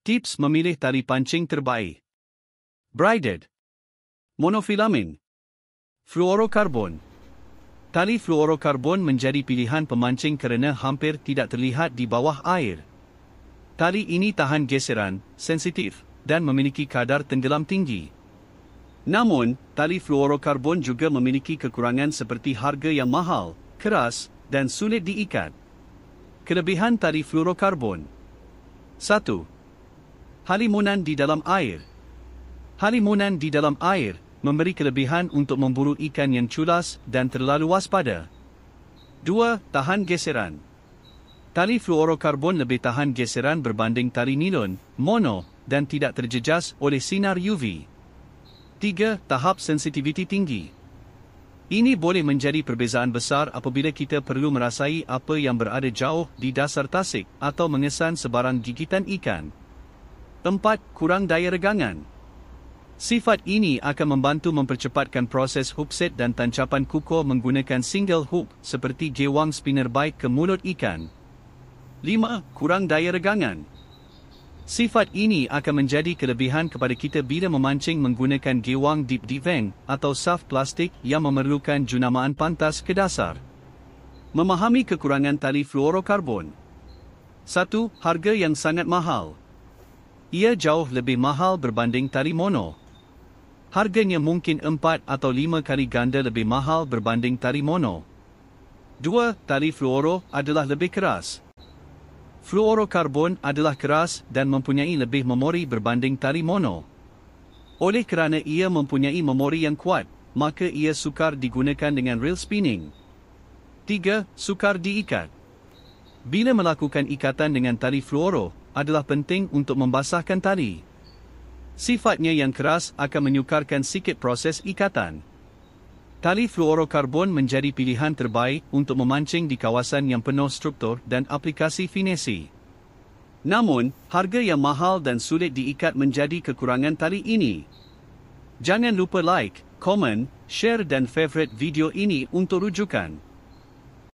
Tips memilih tali pancing terbaik. Brided. Monofilamin. Fluorokarbon. Tali fluorokarbon menjadi pilihan pemancing kerana hampir tidak terlihat di bawah air. Tali ini tahan geseran, sensitif dan memiliki kadar tenggelam tinggi. Namun, tali fluorokarbon juga memiliki kekurangan seperti harga yang mahal, keras dan sulit diikat. Kelebihan tali fluorokarbon. 1. Halimunan di dalam air Halimunan di dalam air memberi kelebihan untuk memburu ikan yang culas dan terlalu waspada. 2. Tahan geseran Tali fluorokarbon lebih tahan geseran berbanding tali nilon, mono, dan tidak terjejas oleh sinar UV. 3. Tahap sensitiviti tinggi Ini boleh menjadi perbezaan besar apabila kita perlu merasai apa yang berada jauh di dasar tasik atau mengesan sebarang gigitan ikan. Empat, kurang daya regangan. Sifat ini akan membantu mempercepatkan proses hookset dan tancapan kuku menggunakan single hook seperti jewang spinner bike ke mulut ikan. Lima, kurang daya regangan. Sifat ini akan menjadi kelebihan kepada kita bila memancing menggunakan gewang deep diving atau soft plastik yang memerlukan junamaan pantas ke dasar. Memahami kekurangan tali fluorokarbon. Satu, harga yang sangat mahal ia jauh lebih mahal berbanding tali mono. Harganya mungkin empat atau lima kali ganda lebih mahal berbanding tali mono. Dua, Tali fluoro adalah lebih keras. Fluorokarbon adalah keras dan mempunyai lebih memori berbanding tali mono. Oleh kerana ia mempunyai memori yang kuat, maka ia sukar digunakan dengan reel spinning. Tiga, Sukar diikat. Bila melakukan ikatan dengan tali fluoro, adalah penting untuk membasahkan tali. Sifatnya yang keras akan menyukarkan sikit proses ikatan. Tali fluorokarbon menjadi pilihan terbaik untuk memancing di kawasan yang penuh struktur dan aplikasi finesi. Namun, harga yang mahal dan sulit diikat menjadi kekurangan tali ini. Jangan lupa like, komen, share dan favorite video ini untuk rujukan.